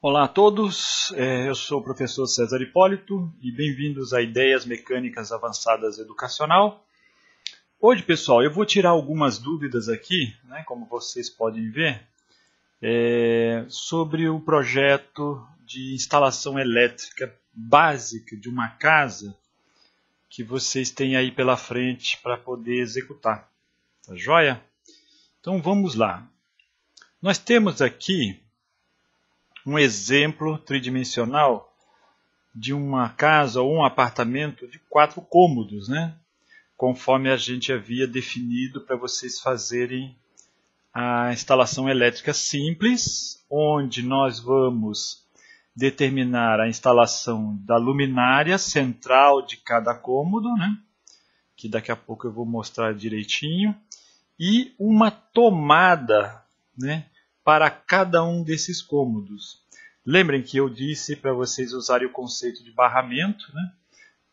Olá a todos, é, eu sou o professor César Hipólito e bem-vindos a Ideias Mecânicas Avançadas Educacional. Hoje, pessoal, eu vou tirar algumas dúvidas aqui, né, como vocês podem ver, é, sobre o projeto de instalação elétrica básica de uma casa que vocês têm aí pela frente para poder executar. Tá joia? Então vamos lá. Nós temos aqui um exemplo tridimensional de uma casa ou um apartamento de quatro cômodos, né? conforme a gente havia definido para vocês fazerem a instalação elétrica simples, onde nós vamos determinar a instalação da luminária central de cada cômodo, né? que daqui a pouco eu vou mostrar direitinho, e uma tomada né? para cada um desses cômodos. Lembrem que eu disse para vocês usarem o conceito de barramento né,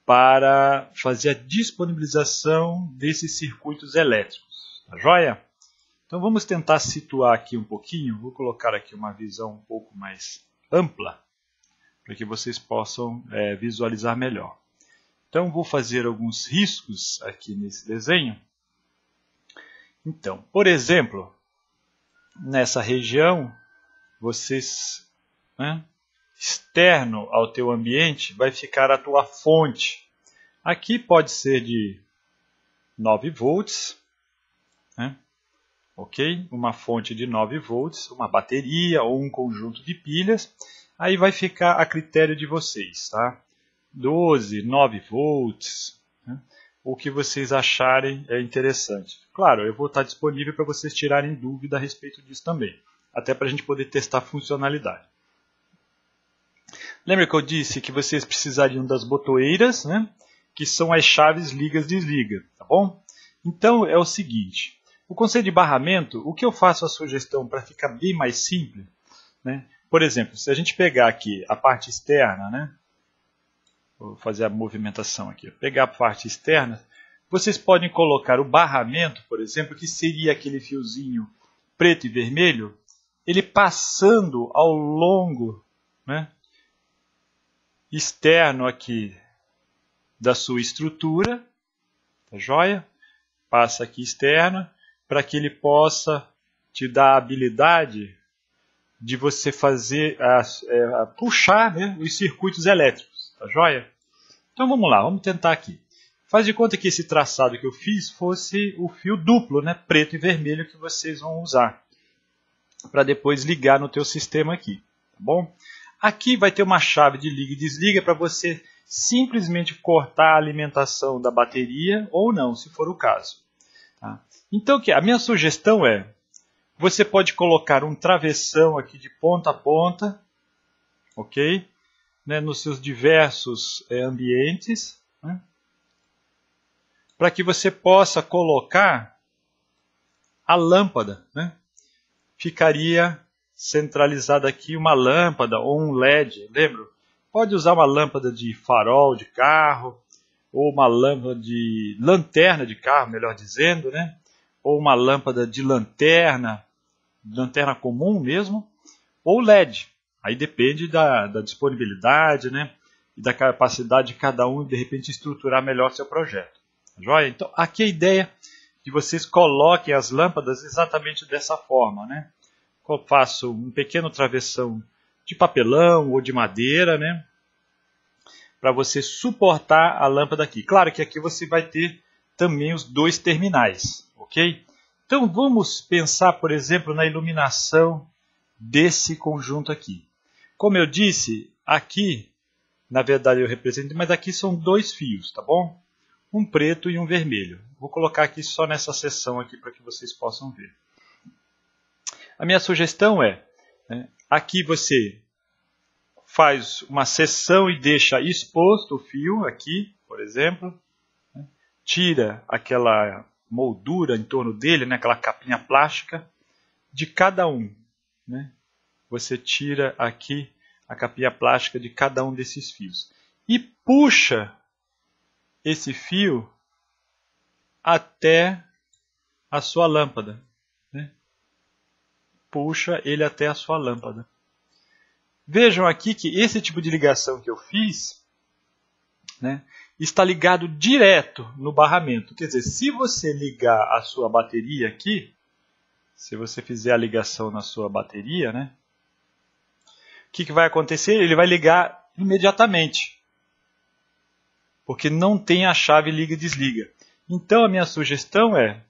para fazer a disponibilização desses circuitos elétricos. Tá joia? Então vamos tentar situar aqui um pouquinho. Vou colocar aqui uma visão um pouco mais ampla para que vocês possam é, visualizar melhor. Então vou fazer alguns riscos aqui nesse desenho. Então, por exemplo, nessa região, vocês né, externo ao teu ambiente vai ficar a tua fonte. Aqui pode ser de 9 volts, né, ok? Uma fonte de 9 volts, uma bateria ou um conjunto de pilhas. Aí vai ficar a critério de vocês, tá? 12, 9 volts, né? o que vocês acharem é interessante. Claro, eu vou estar disponível para vocês tirarem dúvida a respeito disso também, até para a gente poder testar funcionalidade. Lembra que eu disse que vocês precisariam das botoeiras, né? que são as chaves ligas-desliga, tá bom? Então é o seguinte, o conceito de barramento, o que eu faço a sugestão para ficar bem mais simples, né? por exemplo, se a gente pegar aqui a parte externa, né? vou fazer a movimentação aqui, pegar a parte externa, vocês podem colocar o barramento, por exemplo, que seria aquele fiozinho preto e vermelho, ele passando ao longo né, externo aqui da sua estrutura, tá joia? Passa aqui externo para que ele possa te dar a habilidade de você fazer a, é, a puxar né, os circuitos elétricos, tá joia? Então vamos lá, vamos tentar aqui. Faz de conta que esse traçado que eu fiz fosse o fio duplo, né, preto e vermelho que vocês vão usar para depois ligar no teu sistema aqui, tá bom? Aqui vai ter uma chave de liga e desliga para você simplesmente cortar a alimentação da bateria ou não, se for o caso. Tá? Então, é? a minha sugestão é: você pode colocar um travessão aqui de ponta a ponta, ok? Né, nos seus diversos é, ambientes, né? para que você possa colocar a lâmpada, né? ficaria centralizada aqui uma lâmpada ou um LED, lembro? Pode usar uma lâmpada de farol de carro, ou uma lâmpada de lanterna de carro, melhor dizendo, né? Ou uma lâmpada de lanterna, lanterna comum mesmo, ou LED. Aí depende da, da disponibilidade, né? E da capacidade de cada um de repente estruturar melhor seu projeto. Joia? Então, aqui a ideia é que vocês coloquem as lâmpadas exatamente dessa forma, né? faço um pequeno travessão de papelão ou de madeira, né? Para você suportar a lâmpada aqui. Claro que aqui você vai ter também os dois terminais, ok? Então vamos pensar, por exemplo, na iluminação desse conjunto aqui. Como eu disse, aqui, na verdade eu represento, mas aqui são dois fios, tá bom? Um preto e um vermelho. Vou colocar aqui só nessa seção aqui para que vocês possam ver. A minha sugestão é: né, aqui você faz uma sessão e deixa exposto o fio, aqui, por exemplo, né, tira aquela moldura em torno dele, né, aquela capinha plástica, de cada um. Né, você tira aqui a capinha plástica de cada um desses fios e puxa esse fio até a sua lâmpada puxa ele até a sua lâmpada. Vejam aqui que esse tipo de ligação que eu fiz né, está ligado direto no barramento. Quer dizer, se você ligar a sua bateria aqui, se você fizer a ligação na sua bateria, né, o que, que vai acontecer? Ele vai ligar imediatamente, porque não tem a chave liga-desliga. Então a minha sugestão é,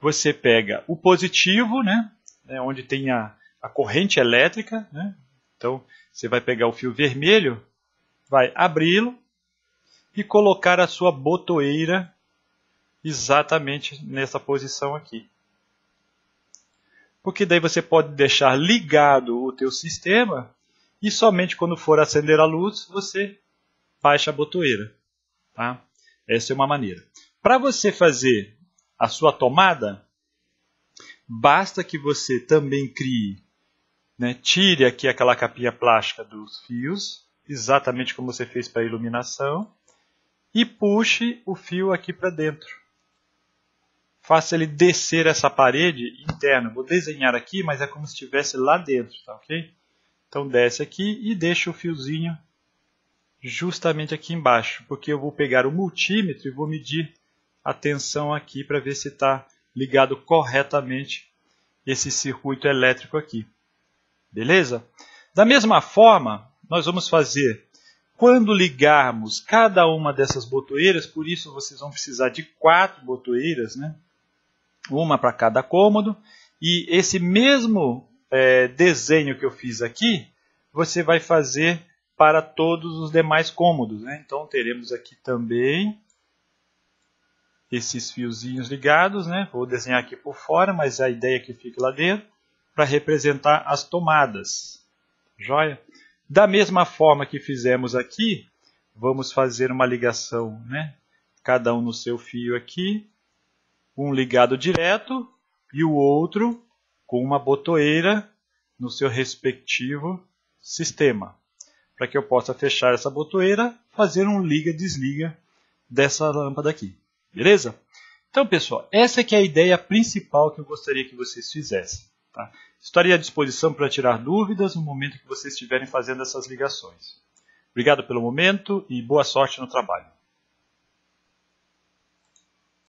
você pega o positivo, né? né, onde tem a, a corrente elétrica. Né? Então, você vai pegar o fio vermelho, vai abri-lo e colocar a sua botoeira exatamente nessa posição aqui. Porque daí você pode deixar ligado o teu sistema e somente quando for acender a luz você baixa a botoeira. Tá? Essa é uma maneira. Para você fazer a sua tomada, Basta que você também crie, né, tire aqui aquela capinha plástica dos fios, exatamente como você fez para a iluminação, e puxe o fio aqui para dentro. Faça ele descer essa parede interna. Vou desenhar aqui, mas é como se estivesse lá dentro, tá ok? Então desce aqui e deixa o fiozinho justamente aqui embaixo, porque eu vou pegar o multímetro e vou medir a tensão aqui para ver se está ligado corretamente esse circuito elétrico aqui. Beleza? Da mesma forma, nós vamos fazer quando ligarmos cada uma dessas botoeiras, por isso vocês vão precisar de quatro botoeiras, né? uma para cada cômodo, e esse mesmo é, desenho que eu fiz aqui, você vai fazer para todos os demais cômodos. Né? Então teremos aqui também esses fiozinhos ligados, né? Vou desenhar aqui por fora, mas a ideia é que fique lá dentro para representar as tomadas. Joia? Da mesma forma que fizemos aqui, vamos fazer uma ligação, né? Cada um no seu fio aqui, um ligado direto e o outro com uma botoeira no seu respectivo sistema. Para que eu possa fechar essa botoeira, fazer um liga-desliga dessa lâmpada aqui. Beleza? Então, pessoal, essa que é a ideia principal que eu gostaria que vocês fizessem. Tá? Estarei à disposição para tirar dúvidas no momento que vocês estiverem fazendo essas ligações. Obrigado pelo momento e boa sorte no trabalho.